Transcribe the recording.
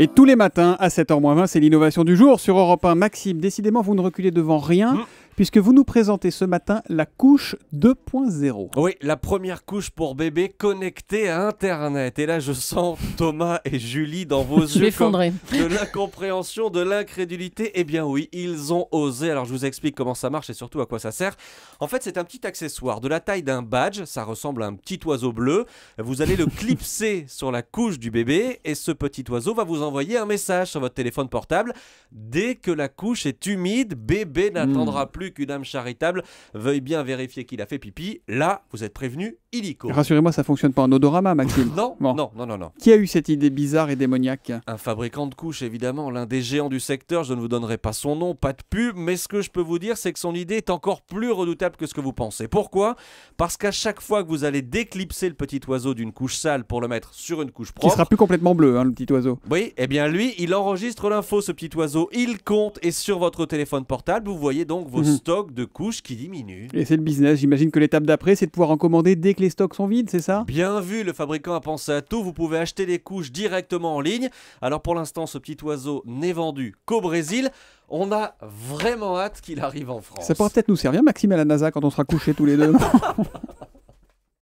Et tous les matins à 7h20, c'est l'innovation du jour sur Europe 1. Maxime, décidément, vous ne reculez devant rien. Mm puisque vous nous présentez ce matin la couche 2.0. Oui, la première couche pour bébé connectée à Internet. Et là, je sens Thomas et Julie dans vos yeux de l'incompréhension, de l'incrédulité. Eh bien oui, ils ont osé. Alors, je vous explique comment ça marche et surtout à quoi ça sert. En fait, c'est un petit accessoire de la taille d'un badge. Ça ressemble à un petit oiseau bleu. Vous allez le clipser sur la couche du bébé et ce petit oiseau va vous envoyer un message sur votre téléphone portable. Dès que la couche est humide, bébé n'attendra hmm. plus qu'une âme charitable veuille bien vérifier qu'il a fait pipi, là, vous êtes prévenu, illico. Rassurez-moi, ça fonctionne pas en odorama, Maxime. non, non, non, non, non. Qui a eu cette idée bizarre et démoniaque Un fabricant de couches, évidemment, l'un des géants du secteur. Je ne vous donnerai pas son nom, pas de pub, mais ce que je peux vous dire, c'est que son idée est encore plus redoutable que ce que vous pensez. Pourquoi Parce qu'à chaque fois que vous allez déclipser le petit oiseau d'une couche sale pour le mettre sur une couche propre, qui sera plus complètement bleu, hein, le petit oiseau. Oui, et eh bien lui, il enregistre l'info, ce petit oiseau. Il compte et sur votre téléphone portable, vous voyez donc vos mhm. stocks de couches qui diminuent. Et c'est le business. J'imagine que l'étape d'après, c'est de pouvoir en commander dès les stocks sont vides, c'est ça Bien vu, le fabricant a pensé à tout. Vous pouvez acheter les couches directement en ligne. Alors pour l'instant, ce petit oiseau n'est vendu qu'au Brésil. On a vraiment hâte qu'il arrive en France. Ça pourra peut-être nous servir, Maxime, à la NASA quand on sera couchés tous les deux.